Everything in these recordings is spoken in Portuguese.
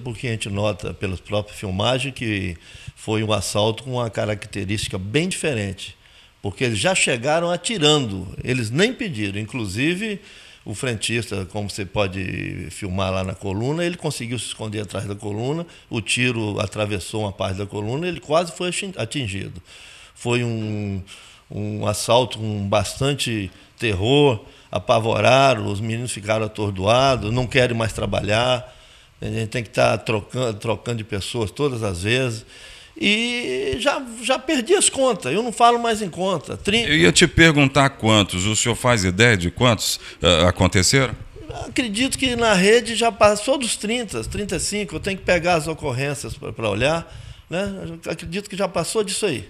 Porque a gente nota pelas próprias filmagens que foi um assalto com uma característica bem diferente. Porque eles já chegaram atirando, eles nem pediram. Inclusive, o frentista, como você pode filmar lá na coluna, ele conseguiu se esconder atrás da coluna, o tiro atravessou uma parte da coluna, ele quase foi atingido. Foi um, um assalto com bastante terror, apavoraram, os meninos ficaram atordoados, não querem mais trabalhar a gente tem que estar tá trocando, trocando de pessoas todas as vezes. E já, já perdi as contas, eu não falo mais em conta. 30... Eu ia te perguntar quantos, o senhor faz ideia de quantos uh, aconteceram? Acredito que na rede já passou dos 30, 35, eu tenho que pegar as ocorrências para olhar né? Acredito que já passou disso aí.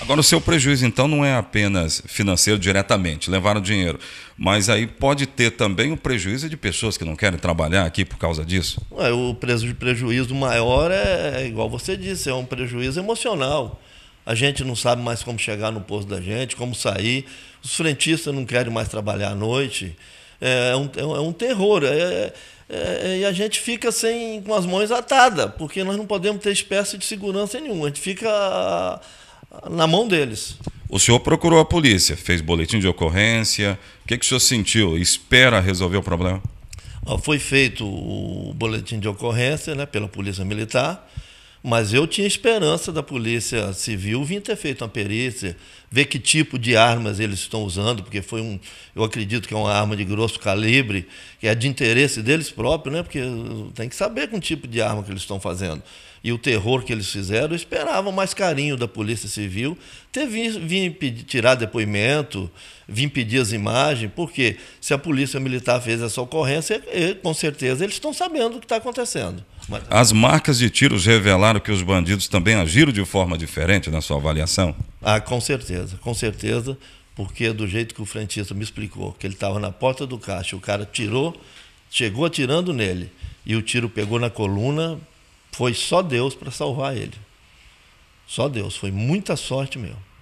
Agora, o seu prejuízo, então, não é apenas financeiro diretamente, levaram dinheiro, mas aí pode ter também o prejuízo de pessoas que não querem trabalhar aqui por causa disso? Ué, o prejuízo maior é, é, igual você disse, é um prejuízo emocional. A gente não sabe mais como chegar no posto da gente, como sair. Os frentistas não querem mais trabalhar à noite. É, é, é, um, é um terror. É, é, é, e a gente fica sem, com as mãos atadas, porque nós não podemos ter espécie de segurança nenhuma. A gente fica na mão deles. O senhor procurou a polícia, fez boletim de ocorrência. O que, que o senhor sentiu? Espera resolver o problema? Foi feito o boletim de ocorrência né, pela Polícia Militar. Mas eu tinha esperança da polícia civil vir ter feito uma perícia, ver que tipo de armas eles estão usando, porque foi um, eu acredito que é uma arma de grosso calibre, que é de interesse deles próprios, né? Porque tem que saber com tipo de arma que eles estão fazendo. E o terror que eles fizeram, eu esperava mais carinho da polícia civil, ter vindo tirar depoimento, vir pedir as imagens, porque se a polícia militar fez essa ocorrência, com certeza eles estão sabendo o que está acontecendo. Mas... As marcas de tiros reveladas claro que os bandidos também agiram de forma diferente na sua avaliação? Ah, com certeza, com certeza, porque do jeito que o frentista me explicou, que ele estava na porta do caixa, o cara tirou, chegou atirando nele e o tiro pegou na coluna, foi só Deus para salvar ele. Só Deus, foi muita sorte mesmo.